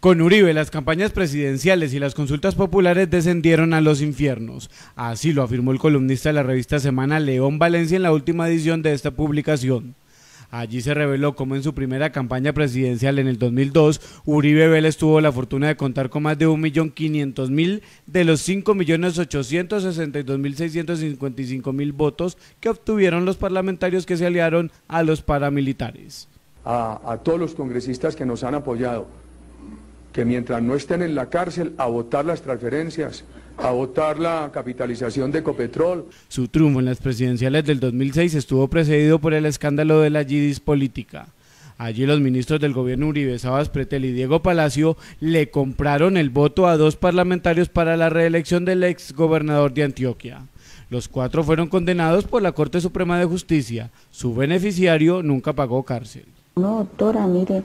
Con Uribe, las campañas presidenciales y las consultas populares descendieron a los infiernos. Así lo afirmó el columnista de la revista Semana León Valencia en la última edición de esta publicación. Allí se reveló cómo en su primera campaña presidencial en el 2002, Uribe Vélez tuvo la fortuna de contar con más de 1.500.000 de los 5.862.655.000 votos que obtuvieron los parlamentarios que se aliaron a los paramilitares. a, todos los congresistas que nos han apoyado que mientras no estén en la cárcel, a votar las transferencias, a votar la capitalización de Copetrol. Su triunfo en las presidenciales del 2006 estuvo precedido por el escándalo de la GDIS política. Allí los ministros del gobierno Uribe, Sabas Pretel y Diego Palacio le compraron el voto a dos parlamentarios para la reelección del ex gobernador de Antioquia. Los cuatro fueron condenados por la Corte Suprema de Justicia. Su beneficiario nunca pagó cárcel. No, doctora, mire,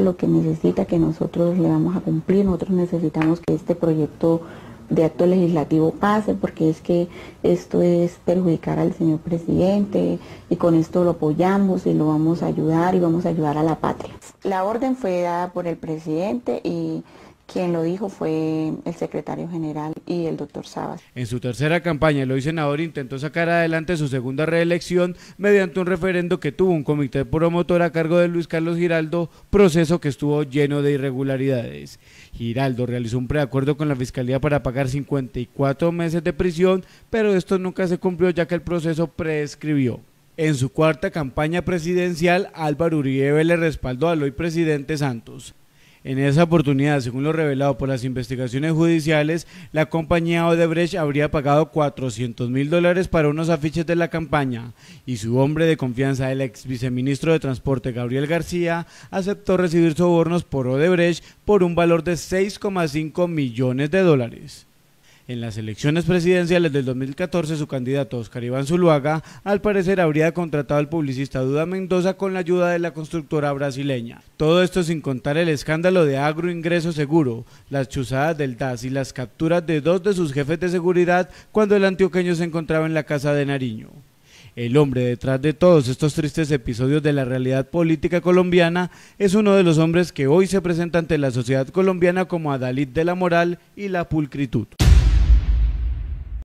lo que necesita, que nosotros le vamos a cumplir. Nosotros necesitamos que este proyecto de acto legislativo pase, porque es que esto es perjudicar al señor presidente y con esto lo apoyamos y lo vamos a ayudar y vamos a ayudar a la patria. La orden fue dada por el presidente y quien lo dijo fue el secretario general y el doctor Sabas. En su tercera campaña, el hoy senador intentó sacar adelante su segunda reelección mediante un referendo que tuvo un comité promotor a cargo de Luis Carlos Giraldo, proceso que estuvo lleno de irregularidades. Giraldo realizó un preacuerdo con la fiscalía para pagar 54 meses de prisión, pero esto nunca se cumplió ya que el proceso prescribió. En su cuarta campaña presidencial, Álvaro Uribe le respaldó al hoy presidente Santos. En esa oportunidad, según lo revelado por las investigaciones judiciales, la compañía Odebrecht habría pagado 400 mil dólares para unos afiches de la campaña y su hombre de confianza, el ex viceministro de Transporte Gabriel García, aceptó recibir sobornos por Odebrecht por un valor de 6,5 millones de dólares. En las elecciones presidenciales del 2014, su candidato Oscar Iván Zuluaga, al parecer, habría contratado al publicista Duda Mendoza con la ayuda de la constructora brasileña. Todo esto sin contar el escándalo de agroingreso seguro, las chuzadas del DAS y las capturas de dos de sus jefes de seguridad cuando el antioqueño se encontraba en la casa de Nariño. El hombre detrás de todos estos tristes episodios de la realidad política colombiana es uno de los hombres que hoy se presenta ante la sociedad colombiana como adalid de la moral y la pulcritud.